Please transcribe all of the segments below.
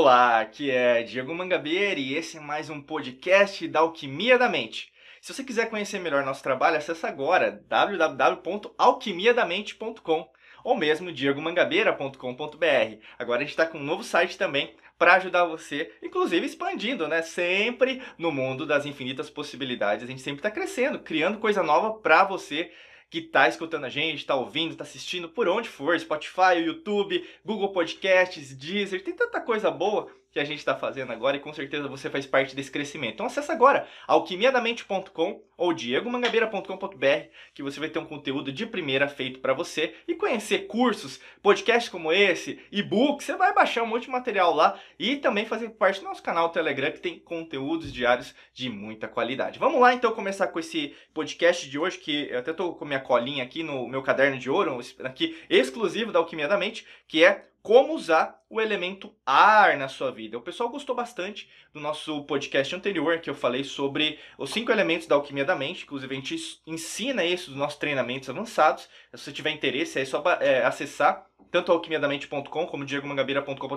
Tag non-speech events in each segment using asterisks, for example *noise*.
Olá, aqui é Diego Mangabeira e esse é mais um podcast da Alquimia da Mente. Se você quiser conhecer melhor nosso trabalho, acessa agora www.alquimiadamente.com ou mesmo diegomangabeira.com.br. Agora a gente está com um novo site também para ajudar você, inclusive expandindo, né? Sempre no mundo das infinitas possibilidades, a gente sempre está crescendo, criando coisa nova para você que está escutando a gente, está ouvindo, está assistindo por onde for, Spotify, YouTube, Google Podcasts, Deezer, tem tanta coisa boa que a gente está fazendo agora e com certeza você faz parte desse crescimento. Então acessa agora alquimiadamente.com ou diegomangabeira.com.br que você vai ter um conteúdo de primeira feito para você e conhecer cursos, podcasts como esse, e books você vai baixar um monte de material lá e também fazer parte do nosso canal Telegram que tem conteúdos diários de muita qualidade. Vamos lá então começar com esse podcast de hoje que eu até estou com minha colinha aqui no meu caderno de ouro, aqui exclusivo da Alquimia da Mente, que é como usar o elemento ar na sua vida. O pessoal gostou bastante do nosso podcast anterior, que eu falei sobre os cinco elementos da alquimia da mente. Inclusive, a gente ensina isso nos nossos treinamentos avançados. Se você tiver interesse, é só é, acessar tanto alquimiadamente.com como diegomangabeiracombr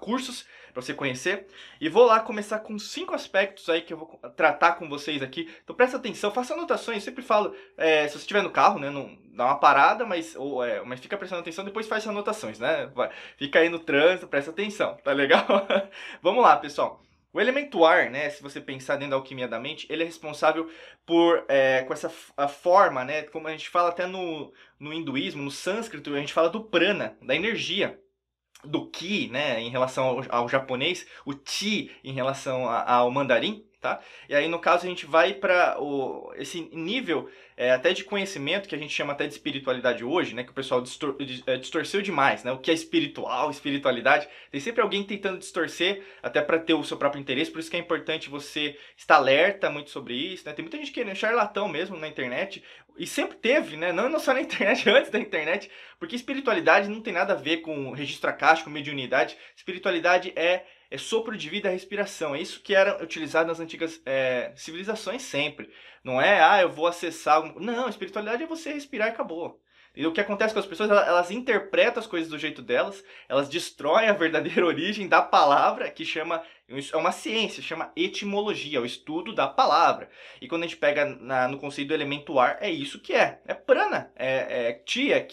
cursos para você conhecer. E vou lá começar com cinco aspectos aí que eu vou tratar com vocês aqui. Então presta atenção, faça anotações, eu sempre falo, é, se você estiver no carro, né, não dá uma parada, mas, ou, é, mas fica prestando atenção, depois faz anotações, né? Vai, fica aí no trânsito presta atenção, tá legal? *laughs* Vamos lá, pessoal. O elemento ar, né, se você pensar dentro da alquimia da mente, ele é responsável por, é, com essa a forma, né, como a gente fala até no, no hinduísmo, no sânscrito, a gente fala do prana, da energia, do ki, né, em relação ao, ao japonês, o ti em relação a, ao mandarim, tá? E aí, no caso, a gente vai para esse nível é, até de conhecimento, que a gente chama até de espiritualidade hoje, né? Que o pessoal distor, é, distorceu demais, né? O que é espiritual, espiritualidade. Tem sempre alguém tentando distorcer, até para ter o seu próprio interesse. Por isso que é importante você estar alerta muito sobre isso, né? Tem muita gente querendo charlatão mesmo na internet. E sempre teve, né? Não, não só na *laughs* internet, antes da internet. Porque espiritualidade não tem nada a ver com registro acástico, mediunidade. Espiritualidade é é sopro de vida, respiração. É isso que era utilizado nas antigas é, civilizações sempre. Não é, ah, eu vou acessar. Algum... Não, espiritualidade é você respirar e acabou. E o que acontece com as pessoas, elas interpretam as coisas do jeito delas, elas destroem a verdadeira *laughs* origem da palavra, que chama, é uma ciência, chama etimologia, o estudo da palavra. E quando a gente pega na, no conceito do elemento ar, é isso que é. É prana, é, é ti, é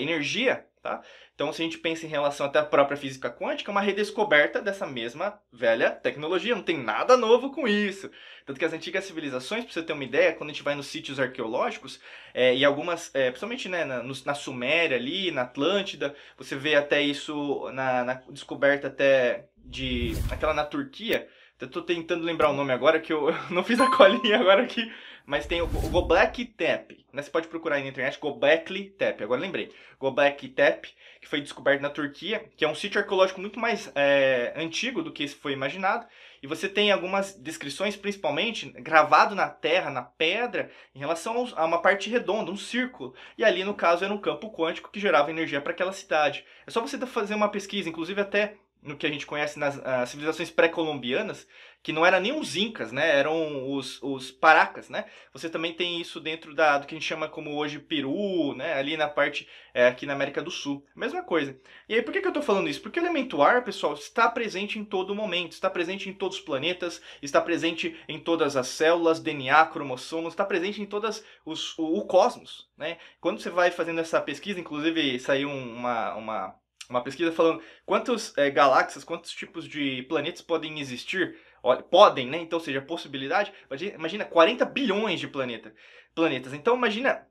energia. Tá? Então, se a gente pensa em relação até à própria física quântica, é uma redescoberta dessa mesma velha tecnologia, não tem nada novo com isso. Tanto que as antigas civilizações, para você ter uma ideia, quando a gente vai nos sítios arqueológicos, é, e algumas, é, principalmente né, na, na, Suméria ali, na Atlântida, você vê até isso na, na descoberta até de... aquela na Turquia, eu tô tentando lembrar o nome agora, que *laughs* eu, não fiz a colinha agora aqui. Mas tem o, o Go Tap, né? Você pode procurar aí na internet, Go Black Tap, agora lembrei. Go Black Tap, que foi descoberto na Turquia, que é um sítio arqueológico muito mais é, antigo do que foi imaginado. E você tem algumas descrições, principalmente, gravado na terra, na pedra, em relação a uma parte redonda, um círculo. E ali, no caso, era um campo quântico que gerava energia para aquela cidade. É só você fazer uma pesquisa, inclusive até no que a gente conhece nas ah, civilizações pré-colombianas, que não eram nem os incas, né? Eram os, os paracas, né? Você também tem isso dentro da, do que a gente chama como hoje Peru, né? Ali na parte é, aqui na América do Sul. Mesma coisa. E aí, por que, que eu estou falando isso? Porque o elemento ar, pessoal, está presente em todo momento. Está presente em todos os planetas, está presente em todas as células, DNA, cromossomos, está presente em todas os, o, o cosmos, né? Quando você vai fazendo essa pesquisa, inclusive saiu uma... uma uma pesquisa falando quantos é, galáxias, quantos tipos de planetas podem existir. podem, né? Então, seja, possibilidade. Imagina 40 bilhões de planeta, planetas. Então, imagina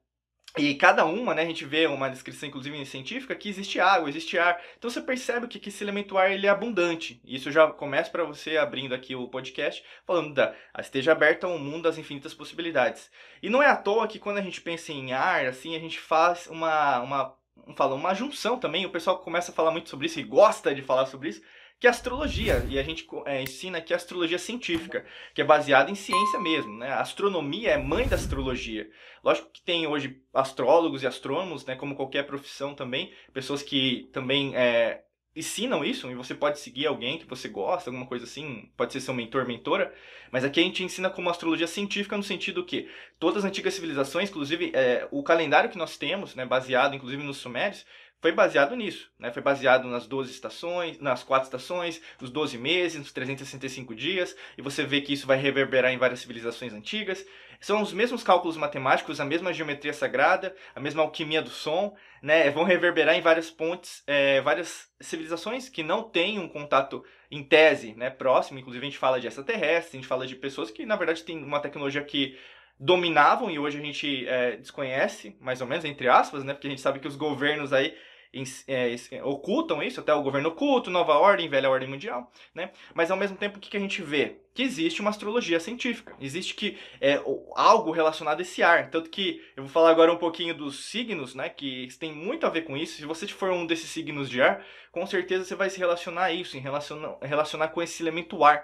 e cada uma, né, a gente vê uma descrição, inclusive científica, que existe água, existe ar. Então você percebe que, que esse elemento ar ele é abundante. Isso já começa para você abrindo aqui o podcast, falando da esteja aberta ao mundo das infinitas possibilidades. E não é à toa que quando a gente pensa em ar, assim, a gente faz uma, uma fala, uma junção também, o pessoal começa a falar muito sobre isso e gosta de falar sobre isso, que é astrologia. E a gente é, ensina que a astrologia é científica, que é baseada em ciência mesmo. Né? A astronomia é mãe da astrologia. Lógico que tem hoje astrólogos e astrônomos, né, como qualquer profissão também, pessoas que também é, ensinam isso, e você pode seguir alguém que você gosta, alguma coisa assim, pode ser seu mentor, mentora, mas aqui a gente ensina como astrologia científica no sentido que todas as antigas civilizações, inclusive é, o calendário que nós temos, né, baseado inclusive nos sumérios, foi baseado nisso, né? Foi baseado nas 12 estações, nas quatro estações, nos 12 meses, nos 365 dias, e você vê que isso vai reverberar em várias civilizações antigas. São os mesmos cálculos matemáticos, a mesma geometria sagrada, a mesma alquimia do som, né? Vão reverberar em várias pontes, é, várias civilizações que não têm um contato em tese, né, próximo, inclusive a gente fala de extraterrestre, a gente fala de pessoas que na verdade têm uma tecnologia que dominavam e hoje a gente é, desconhece, mais ou menos, entre aspas, né? Porque a gente sabe que os governos aí é, é, ocultam isso, até o governo oculto, nova ordem, velha ordem mundial, né? Mas ao mesmo tempo, o que, a gente vê? Que existe uma astrologia científica, existe que é, algo relacionado a esse ar. Tanto que eu vou falar agora um pouquinho dos signos, né? Que tem muito a ver com isso. Se você for um desses signos de ar, com certeza você vai se relacionar a isso, em relacionar, relacionar com esse elemento ar.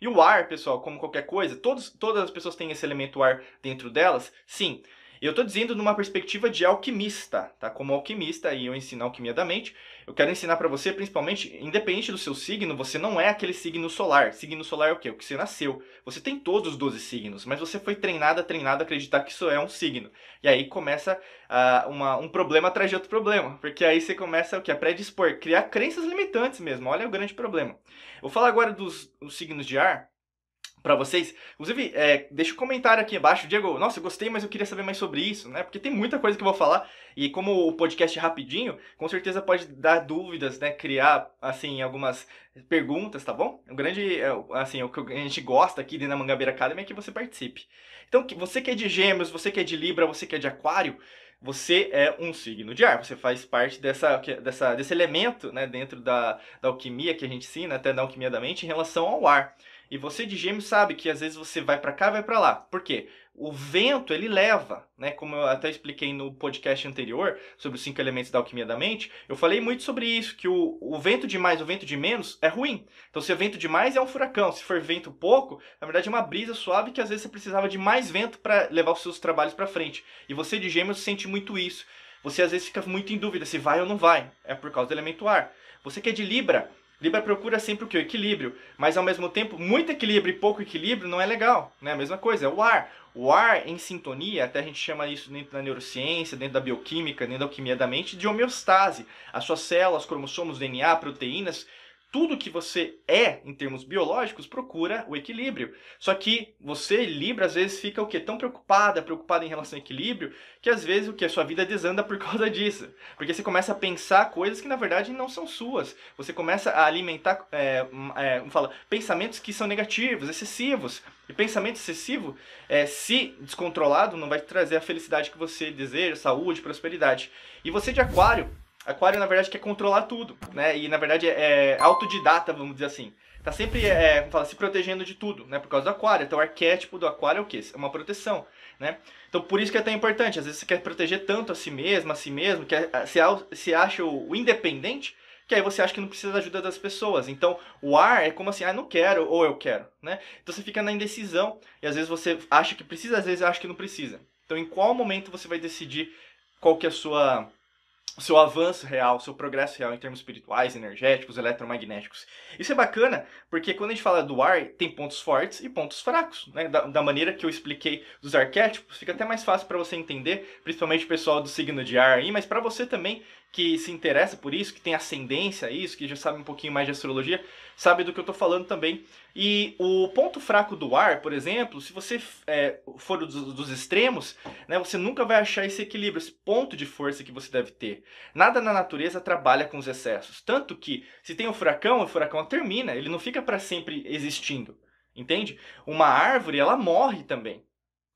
E o ar, pessoal, como qualquer coisa, todos, todas as pessoas têm esse elemento ar dentro delas? Sim. E eu estou dizendo numa perspectiva de alquimista, tá? Como alquimista, e eu ensino alquimia da mente, eu quero ensinar para você, principalmente, independente do seu signo, você não é aquele signo solar. Signo solar é o quê? É o que você nasceu. Você tem todos os 12 signos, mas você foi treinado, treinado a acreditar que isso é um signo. E aí começa uh, uma, um problema atrás de outro problema, porque aí você começa o que? A predispor, criar crenças limitantes mesmo. Olha o grande problema. Vou falar agora dos signos de ar, para vocês. Inclusive, é, deixa um comentário aqui embaixo. Diego, nossa, eu gostei, mas eu queria saber mais sobre isso, né? Porque tem muita coisa que eu vou falar. E como o podcast é rapidinho, com certeza pode dar dúvidas, né? Criar, assim, algumas perguntas, tá bom? O grande, é, assim, o que a gente gosta aqui dentro da Mangabeira Academy é que você participe. Então, você que é de gêmeos, você que é de Libra, você que é de Aquário, você é um signo de ar, você faz parte dessa, dessa, desse elemento né, dentro da, da alquimia que a gente ensina, até da alquimia da mente, em relação ao ar. E você de Gêmeos sabe que às vezes você vai para cá, vai para lá. Por quê? O vento, ele leva, né? Como eu até expliquei no podcast anterior, sobre os cinco elementos da alquimia da mente, eu falei muito sobre isso, que o, o vento de mais, o vento de menos é ruim. Então, se é vento de mais, é um furacão. Se for vento pouco, na verdade é uma brisa suave que às vezes você precisava de mais vento para levar os seus trabalhos para frente. E você de gêmeos sente muito isso. Você às vezes fica muito em dúvida se vai ou não vai. É por causa do elemento ar. Você que é de Libra, Libra procura sempre o que? O equilíbrio. Mas ao mesmo tempo, muito equilíbrio e pouco equilíbrio não é legal. Não é a mesma coisa, é o ar. O ar em sintonia, até a gente chama isso dentro da neurociência, dentro da bioquímica, dentro da alquimia da mente, de homeostase. As suas células, cromossomos, DNA, proteínas tudo que você é em termos biológicos procura o equilíbrio. Só que você, Libra, às vezes fica o quê? Tão preocupada, preocupada em relação ao equilíbrio, que às vezes o que a sua vida desanda por *laughs* causa disso. Porque você começa a pensar coisas que na verdade não são suas. Você começa a alimentar, é, hum, é, fala, pensamentos que são negativos, excessivos. E pensamento excessivo, é, se descontrolado, não vai trazer a felicidade que você deseja, saúde, prosperidade. E você de aquário, Aquário, na verdade, quer controlar tudo, né? E, na verdade, é, é autodidata, vamos dizer assim. Tá sempre, é, fala, se protegendo de tudo, né? Por causa do aquário. Então, o arquétipo do aquário é o quê? É uma proteção, né? Então, por isso que é tão importante. Às vezes, você quer proteger tanto a si mesmo, a si mesmo, que se, se acha o, o independente, que aí você acha que não precisa da ajuda das pessoas. Então, o ar é como assim, ah, não quero ou eu quero, né? Então você fica na indecisão e às vezes você acha que precisa, às vezes acha que não precisa. Então, em qual momento você vai decidir qual que é a sua seu avanço real, seu progresso real em termos espirituais, energéticos, eletromagnéticos. Isso é bacana porque quando a gente fala do ar, tem pontos fortes e pontos fracos. Né? Da, da maneira que eu expliquei dos arquétipos, fica até mais fácil para você entender, principalmente o pessoal do signo de ar aí, mas para você também que se interessa por isso, que tem ascendência a isso, que já sabe um pouquinho mais de astrologia, sabe do que eu estou falando também e o ponto fraco do ar, por exemplo, se você é, for dos, dos extremos, né, você nunca vai achar esse equilíbrio, esse ponto de força que você deve ter. Nada na natureza trabalha com os excessos. Tanto que, se tem um furacão, o furacão termina, ele não fica para sempre existindo. Entende? Uma árvore, ela morre também.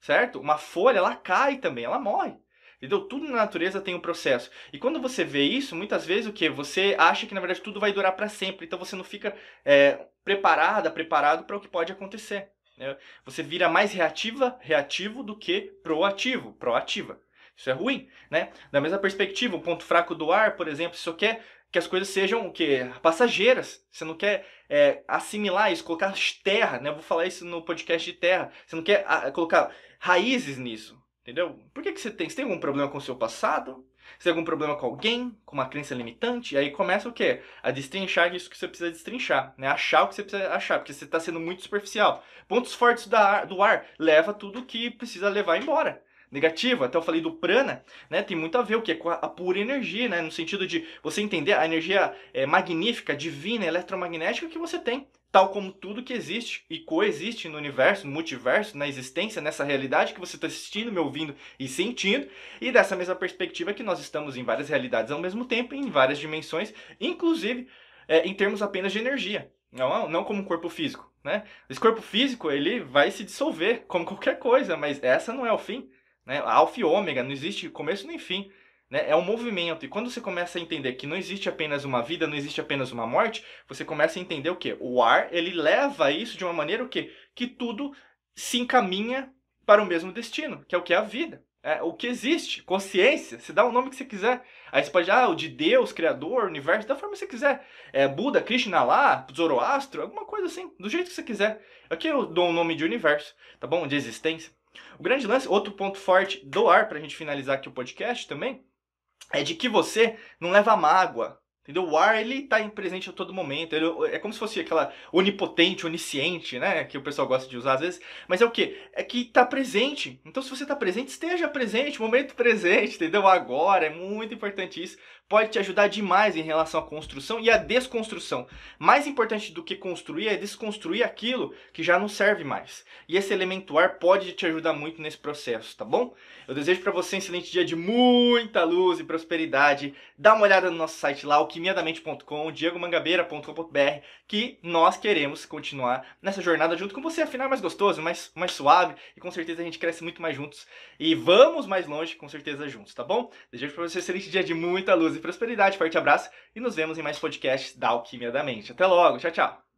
Certo? Uma folha, ela cai também, ela morre. Entendeu? Tudo na natureza tem um processo. E quando você vê isso, muitas vezes o que? Você acha que na verdade tudo vai durar para sempre. Então você não fica é, preparada, preparado para o que pode acontecer. Né? Você vira mais reativa, reativo do que proativo, proativa. Isso é ruim, né? Da mesma perspectiva, o ponto fraco do ar, por exemplo, se você quer que as coisas sejam o quê? Passageiras. Você não quer é, assimilar isso, colocar terra, né? Eu vou falar isso no podcast de terra. Você não quer a, ah, colocar raízes nisso. Entendeu? Por que, que você tem? Você tem algum problema com o seu passado? Você tem algum problema com alguém? Com uma crença limitante? E aí começa o quê? A destrinchar isso que você precisa destrinchar, né? Achar o que você precisa achar, porque você está sendo muito superficial. Pontos fortes da, do ar leva tudo que precisa levar embora negativa. Até eu falei do prana, né? Tem muito a ver o que é com a pura energia, né? No sentido de você entender a energia é, magnífica, divina, eletromagnética que você tem, tal como tudo que existe e coexiste no universo, no multiverso, na existência, nessa realidade que você está assistindo, me ouvindo e sentindo, e dessa mesma perspectiva que nós estamos em várias realidades ao mesmo tempo, em várias dimensões, inclusive é, em termos apenas de energia, não, não como um corpo físico, né? Esse corpo físico ele vai se dissolver como qualquer coisa, mas essa não é o fim. Né? alfa e ômega não existe começo nem fim. Né? É um movimento. E quando você começa a entender que não existe apenas uma vida, não existe apenas uma morte, você começa a entender o que? O ar, ele leva isso de uma maneira o quê? que tudo se encaminha para o mesmo destino, que é o que é a vida. É, o que existe, consciência, se dá o nome que você quiser. Aí você pode, ah, o de Deus, Criador, Universo, da forma que você quiser. É, Buda, Krishna, lá, Zoroastro, alguma coisa assim, do jeito que você quiser. Aqui eu dou o um nome de universo, tá bom? De existência. O grande lance, outro ponto forte do ar, para a gente finalizar aqui o podcast também, é de que você não leva mágoa. Entendeu? O ar, ele tá presente a todo momento. Ele, é como se fosse aquela onipotente, onisciente, né? Que o pessoal gosta de usar às vezes. Mas é o quê? É que tá presente. Então, se você tá presente, esteja presente, momento presente, entendeu? Agora, é muito importante isso pode te ajudar demais em relação à construção e à desconstrução. Mais importante do que construir é desconstruir aquilo que já não serve mais. E esse elemento ar pode te ajudar muito nesse processo, tá bom? Eu desejo para você um excelente dia de muita luz e prosperidade. Dá uma olhada no nosso site lá, alquimiadamente.com, diegomangabeira.com.br, que nós queremos continuar nessa jornada junto com você. Afinal, é mais gostoso, mais, mais suave e com certeza a gente cresce muito mais juntos. E vamos mais longe, com certeza, juntos, tá bom? Desejo para você um excelente dia de muita luz e prosperidade, forte abraço e nos vemos em mais podcasts da Alquimia da Mente. Até logo, tchau, tchau.